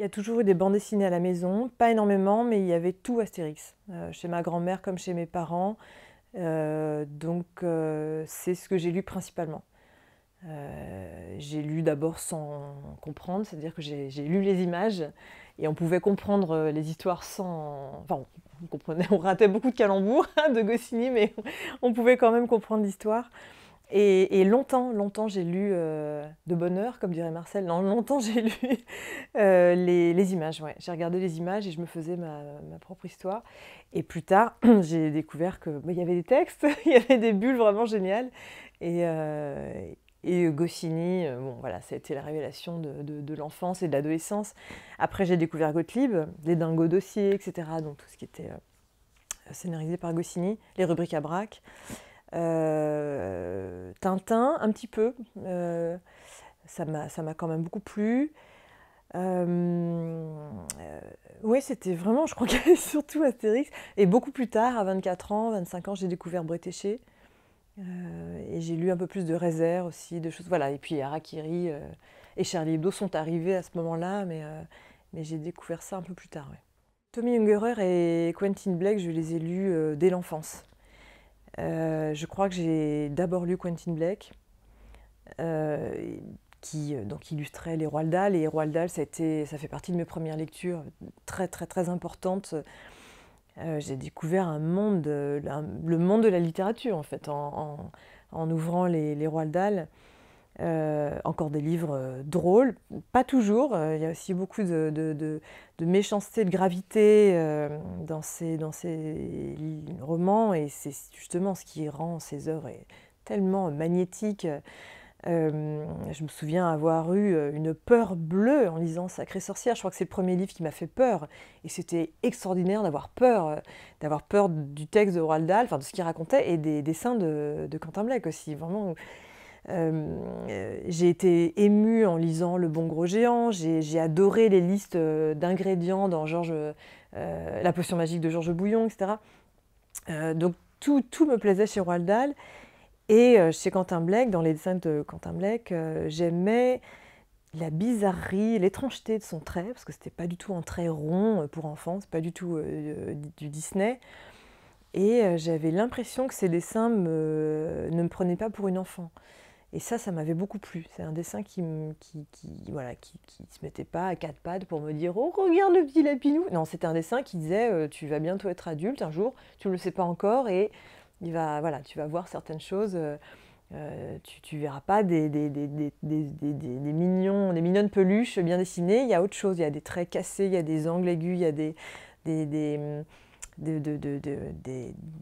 Il y a toujours eu des bandes dessinées à la maison, pas énormément, mais il y avait tout Astérix, euh, chez ma grand-mère comme chez mes parents. Euh, donc euh, c'est ce que j'ai lu principalement. j'ai lu d'abord sans comprendre, c'est-à-dire que j'ai lu les images et on pouvait comprendre les histoires sans... Enfin, on, comprenait, on ratait beaucoup de calembours hein, de Goscinny, mais on pouvait quand même comprendre l'histoire. Et, longtemps, longtemps, j'ai lu euh, de bonheur, comme dirait Marcel. Non, longtemps, j'ai lu euh, les, images. Ouais. J'ai regardé les images et je me faisais ma, propre histoire. Et plus tard, j'ai découvert que bah, il y avait des textes, il y avait des bulles vraiment géniales. Et, euh, et Goscinny, bon voilà, ça a été la révélation de, de l'enfance et de l'adolescence. Après, j'ai découvert Gottlieb, les Dingos dossiers, etc. Donc tout ce qui était scénarisé par Goscinny, les rubriques à braque. Euh, Tintin, un petit peu. Euh, ça m'a quand même beaucoup plu. Euh, oui, c'était vraiment, je crois que surtout Astérix. Et beaucoup plus tard, à 24 ans, 25 ans, j'ai découvert Bretéché. et j'ai lu un peu plus de réserve aussi, de choses. Voilà, et puis Harakiri et Charlie Hebdo sont arrivés à ce moment-là, mais, j'ai découvert ça un peu plus tard. Tommy Ungerer et Quentin Blake, je les ai lus dès l'enfance. Euh, je crois que j'ai d'abord lu Quentin Blake, euh, qui euh, donc illustrait les Roald Dahl. Et Roald Dahl, ça, fait partie de mes premières lectures très, très, très importantes. j'ai découvert monde, le monde de la littérature, en en, ouvrant les, les Roald Dahl. Euh, encore des livres euh, drôles, pas toujours. Euh, il y a aussi beaucoup de, méchanceté, de gravité dans, ces, dans ces romans, et c'est justement ce qui rend ces œuvres tellement magnétiques. je me souviens avoir eu une peur bleue en lisant Sacré Sorcière. Je crois que c'est le premier livre qui m'a fait peur. Et c'était extraordinaire d'avoir peur, d'avoir peur du texte de Roald Dahl, enfin de ce qu'il racontait, et des, des dessins de, Quentin Blake aussi. Vraiment, euh, j'ai été émue en lisant Le Bon Gros Géant, j'ai adoré les listes euh, d'ingrédients dans George, euh, La potion magique de Georges Bouillon, etc. donc tout, tout, me plaisait chez Roald Dahl. Et chez Quentin Blake, dans les dessins de Quentin Blake, j'aimais la bizarrerie, l'étrangeté de son trait, parce que c'était pas du tout un trait rond pour enfants, c'est pas du tout du Disney. Et j'avais l'impression que ces dessins ne me prenaient pas pour une enfant. Et ça, ça m'avait beaucoup plu. C'est un dessin qui ne qui, voilà, qui, qui, se mettait pas à quatre pattes pour me dire Oh, regarde le petit lapinou Non, c'était un dessin qui disait euh, Tu vas bientôt être adulte un jour, tu ne le sais pas encore et il va, voilà, tu vas voir certaines choses. Euh, euh, tu ne verras pas des, des, des, des, mignons, des mignonnes peluches bien dessinées. Il y a autre chose. Il y a des traits cassés, il y a des angles aigus, il y a des hum, de, de, de, de,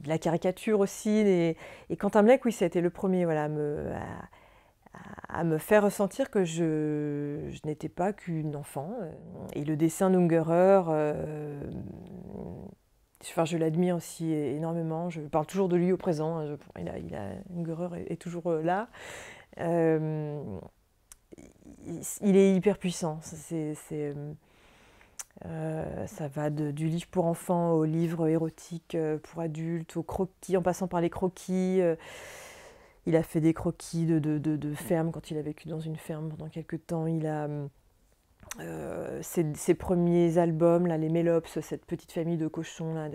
la caricature aussi. Et, et Quentin Blake, oui, ça a été le premier voilà, à, me, à, me faire ressentir que je, je n'étais pas qu'une enfant. Et le dessin d'Ungerer, euh, je l'admire aussi énormément. Je parle toujours de lui au présent. Hein, il a, il est, toujours euh, là. Euh, il est hyper puissant. C'est euh, ça va du livre pour enfants au livre érotique euh, pour adultes, aux croquis, en passant par les croquis. Euh. il a fait des croquis de, fermes, ferme quand il a vécu dans une ferme pendant quelques temps. Il a ses, premiers albums, là, les Mélops, cette petite famille de cochons. Là,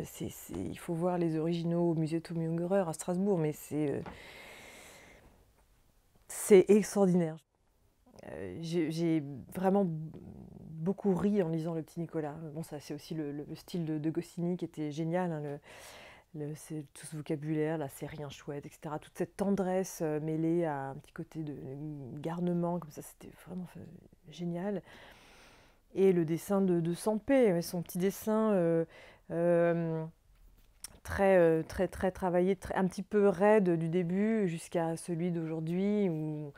il faut voir les originaux au musée Tommy Ungerer à Strasbourg, mais c'est c'est extraordinaire. Euh, j'ai vraiment beaucoup ri en lisant Le Petit Nicolas. Bon, ça, c'est aussi le, style de, Goscinny qui était génial. Hein, tout ce vocabulaire, là, c'est rien chouette, etc. Toute cette tendresse euh, mêlée à un petit côté de, garnement, comme ça, c'était vraiment génial. Et le dessin de, de Sampé, son petit dessin euh, très, très, très travaillé, un petit peu raide du début jusqu'à celui d'aujourd'hui, où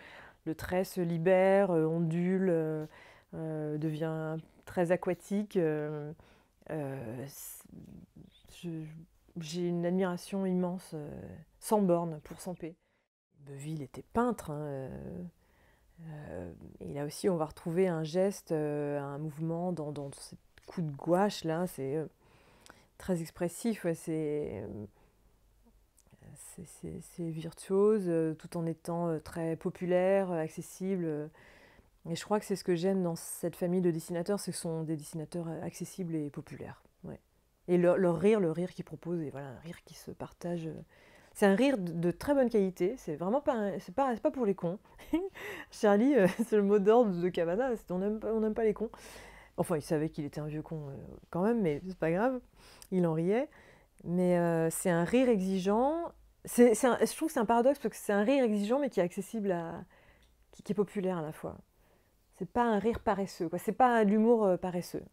le trait se libère, euh, ondule, euh, euh, devient très aquatique. J'ai une admiration immense, sans borne, pour Sampé. Beville était peintre. Hein, et là aussi, on va retrouver un geste, un mouvement dans, ce coup de gouache là, c'est très expressif. c'est c'est virtuose, euh, tout en étant euh, très populaire, euh, accessible. Et je crois que c'est ce que j'aime dans cette famille de dessinateurs, ce sont des dessinateurs accessibles et populaires. Ouais. Et leur, rire, le rire qu'ils proposent, et voilà, un rire qui se partage. C'est un rire de, très bonne qualité, c'est vraiment pas, c'est pas, pas pour les cons. Charlie, c'est le mot d'ordre de Cavana, on n'aime pas les cons. Enfin, il savait qu'il était un vieux con quand même, mais c'est pas grave, il en riait. Mais c'est un rire exigeant je trouve que c'est un paradoxe parce que c'est un rire exigeant mais qui est accessible à. qui, est populaire à la fois. C'est pas un rire paresseux, quoi. C'est pas l'humour euh, paresseux.